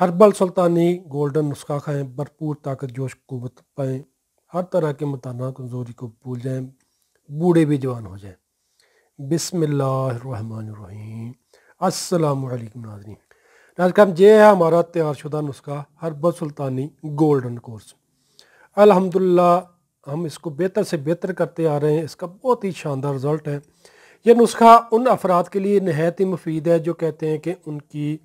herbal सुल्तानी golden नुस्खा खाएँ भरपूर ताकत जोश कुत पाएँ हर तरह के मताना कमज़ोरी को भूल जाएँ बूढ़े भी जवान हो जाएँ बिसमीम अस्सलाम वालेकुम नाजरीन नाजकम ये है हमारा तैयारशुदा नुस्खा हर्बल सुल्तानी गोल्डन कोर्स अल्हम्दुलिल्लाह हम इसको बेहतर से बेहतर करते आ रहे हैं इसका बहुत ही शानदार रिज़ल्ट है यह नुस्खा उन अफराद के लिए नहायत ही मुफीद है जो कहते हैं कि उनकी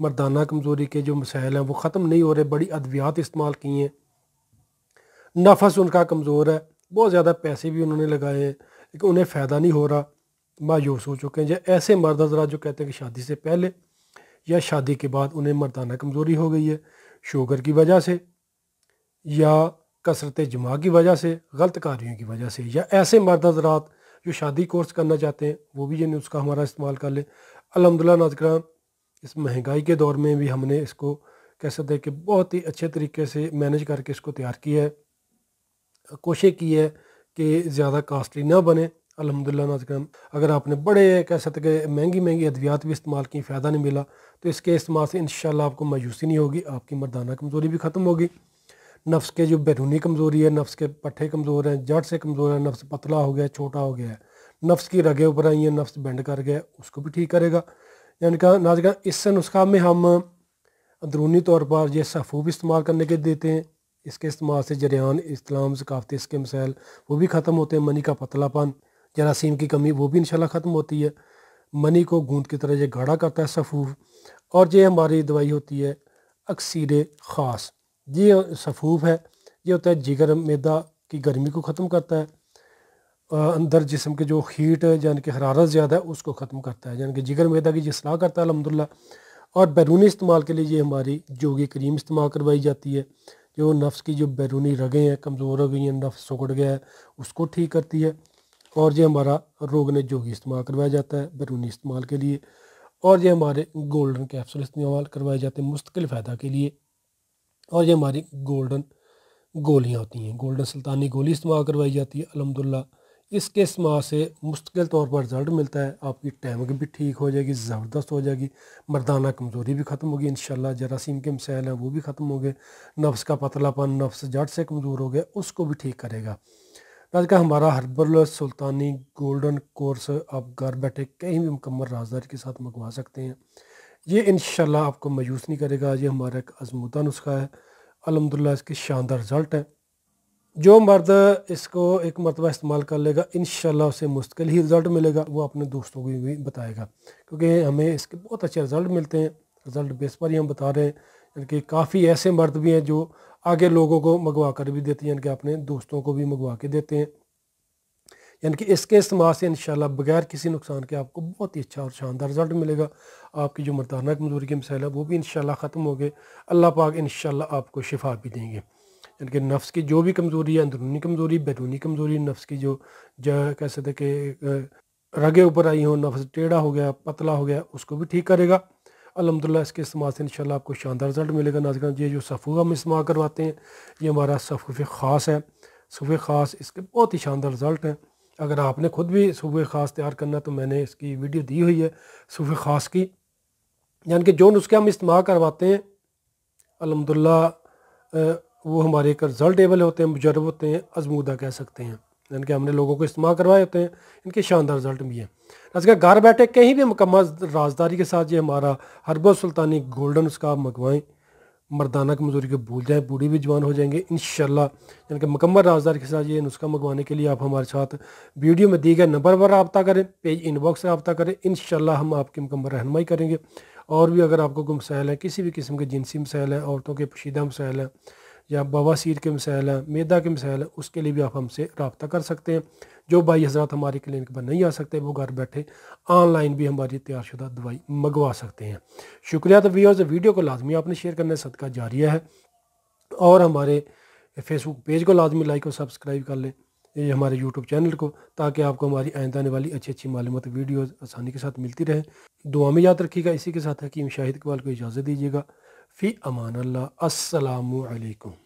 मर्दाना कमज़ोरी के जो मसाइल हैं वो ख़त्म नहीं हो रहे बड़ी अद्वियात इस्तेमाल की हैं नफस उनका कमज़ोर है बहुत ज़्यादा पैसे भी उन्होंने लगाए हैं लेकिन उन्हें फ़ायदा नहीं हो रहा मायूस हो चुके हैं या ऐसे मर्द हजरा जो कहते हैं कि शादी से पहले या शादी के बाद उन्हें मर्दाना कमज़ोरी हो गई है शुगर की वजह से या कसरत जमा की वजह से गलत कार्यों की वजह से या ऐसे मर्द हजरात जो शादी कोर्स करना चाहते हैं वो भी जिन्हें उसका हमारा इस्तेमाल कर लें अलहमदिल्ला नाजकरान इस महंगाई के दौर में भी हमने इसको कह सकते हैं कि बहुत ही अच्छे तरीके से मैनेज करके इसको तैयार किया है कोशिश की है कि ज़्यादा कास्टली ना बने अलहमदिल्ला नाजकरम अगर आपने बड़े कह सकते कि महंगी महंगी अद्वियात भी इस्तेमाल की फ़ायदा नहीं मिला तो इसके इस्तेमाल से इन आपको मायूसी नहीं होगी आपकी मरदाना कमज़ोरी भी ख़त्म होगी नफ्स के जो बैरूनी कमज़ोरी है नफ्स के पट्ठे कमज़ोर हैं जड़ से कमज़ोर है नफ्स पतला हो गया छोटा हो गया है नफ्स की रगे ऊपर आई हैं नफ्स बेंड कर गया उसको भी ठीक करेगा यानी का ना का इससे नुस्खा में हम अंदरूनी तौर पर यह सफ़ूब इस्तेमाल करने के देते हैं इसके इस्तेमाल से जरियान इस्लाम सकाफती इसके मसाइल वो भी ख़त्म होते हैं मनी का पतलापन जरासीम की कमी वो भी शाला ख़त्म होती है मनी को गूंद की तरह यह गाढ़ा करता है सफ़ूफ और ये हमारी दवाई होती है अक्सीर ख़ास ये सफ़ूफ है ये होता है जिगर मैदा की गर्मी को ख़त्म करता है अंदर जिसम के जो हीट यानी कि हरारत ज़्यादा है उसको ख़त्म करता है यानी कि जिगर मैदा की जिसलाह करता है अलहमदिल्ला और बैरूनी इस्तेमाल के लिए ये हमारी जोगी क्रीम इस्तेमाल करवाई जाती है जो नफ्स की जो बैरूनी रगें हैं कमज़ोर हो गई हैं नफ्स सुगड़ गया है उसको ठीक करती है और ये हमारा रोगन जोगी इस्तेमाल करवाया जाता है बैरूनी इस्तेमाल के लिए और ये हमारे गोल्डन कैप्सूल इस्तेमाल करवाए जाते हैं मुस्तकिल फ़ायदा के लिए और ये हमारी गोल्डन गोलियाँ होती हैं गोल्डन सुल्तानी गोली इस्तेमाल करवाई जाती है अलहमदिल्ला इसके माह से मुस्तकिल तौर पर रिजल्ट मिलता है आपकी टैमक भी ठीक हो जाएगी ज़बरदस्त हो जाएगी मर्दाना कमज़ोरी भी ख़त्म होगी इन जरासीम के मसाइल हैं वो भी ख़त्म हो गए नफ्स का पतलापन नफ्स जट से कमज़ोर हो गया उसको भी ठीक करेगा आज का हमारा हर्बल सुल्तानी गोल्डन कोर्स आप घर बैठे कहीं भी मुकम्मल राजदारी के साथ मंगवा सकते हैं ये इन आपको मायूस नहीं करेगा ये हमारा एक आजमूदा नुस्खा है अलहमदिल्ला इसके शानदार रिज़ल्ट है जो मर्द इसको एक मरतबा इस्तेमाल कर लेगा इन उसे मुश्किल ही रिज़ल्ट मिलेगा वो अपने दोस्तों को भी बताएगा क्योंकि हमें इसके बहुत अच्छे रिज़ल्ट मिलते हैं रिज़ल्ट बेस पर ही हम बता रहे हैं यानी कि काफ़ी ऐसे मर्द भी हैं जो आगे लोगों को मंगवा कर भी देते हैं यानी कि अपने दोस्तों को भी मंगवा के देते हैं यानी कि इसके इस्तेमाल से इन बगैर किसी नुकसान के आपको बहुत ही अच्छा और शानदार रिजल्ट मिलेगा आपकी जो मर्दाना कमज़ोरी के मिसाइल है वो भी इन ख़त्म हो गए अल्लाह पाक इन आपको शिफा भी देंगे यानी कि नफ्स की जो भी कमज़ोरी है अंदरूनी कमज़ोरी बैरूनी कमज़ोरी नफ्स की जो कह सकते कि रगे ऊपर आई हो नफ्स टेढ़ा हो गया पतला हो गया उसको भी ठीक करेगा अलहमदिल्ला इसके इस्तेमाल से इंशाल्लाह आपको शानदार रिजल्ट मिलेगा नाजगान ये जो सफ़ू हम इस्तेमाल करवाते हैं ये हमारा सफ़ूफ़ ख़ास है सफ़े ख़ास इसके बहुत ही शानदार रिजल्ट हैं अगर आपने खुद भी सूबे ख़ास तैयार करना तो मैंने इसकी वीडियो दी हुई है सूबे ख़ास की यानी कि जो नुस्खे हम इस्तेमाल करवाते हैं अलहमदिल्ला वो हमारे एक रिजल्टेबल होते हैं मुजरब होते हैं आजमूदा कह सकते हैं यानी कि हमने लोगों को इस्तेमाल करवाए होते हैं इनके शानदार रिजल्ट भी हैं अगर घर बैठे कहीं भी मुकम्मल राजदारी के साथ ये हमारा हरबो सुल्तानी गोल्डन उसका मंगवाएँ मर्दाना की मजदूरी को भूल जाएँ बूढ़ी भी जवान हो जाएंगे इन यानी कि मकम्मल राजदारी के साथ ये नुस्खा मंगवाने के लिए आप हमारे साथ वीडियो में दिए गए नंबर पर रबता करें पेज इनबॉक्स से रबता करें इन हम आपकी मुकम्मल रहनमई करेंगे और भी अगर आपको कोई मसायल है किसी भी किस्म के जिनसी मसाइल हैं औरतों के पशीदा मसाइल हैं या बवासीर के मसाइल हैं मैदा के मसाइल हैं उसके लिए भी आप हमसे रबता कर सकते हैं जो भाई हजरात हमारी क्लिनिक पर नहीं आ सकते वो घर बैठे ऑनलाइन भी हमारी तैयारशुदा दवाई मंगवा सकते हैं शुक्रिया तो व्यवर्स वीडियो को लाजमी आपने शेयर करने सदका जारी है और हमारे फेसबुक पेज को लाजमी लाइक और सब्सक्राइब कर लें ये हमारे यूट्यूब चैनल को ताकि आपको हमारी आइंदा आने वाली अच्छी अच्छी मालूम वीडियोज़ आसानी के साथ मिलती रहे दुआ में याद रखिएगा इसी के साथ हकीम शाहिद इकबाल को इजाज़त दीजिएगा في أمان الله السلام عليكم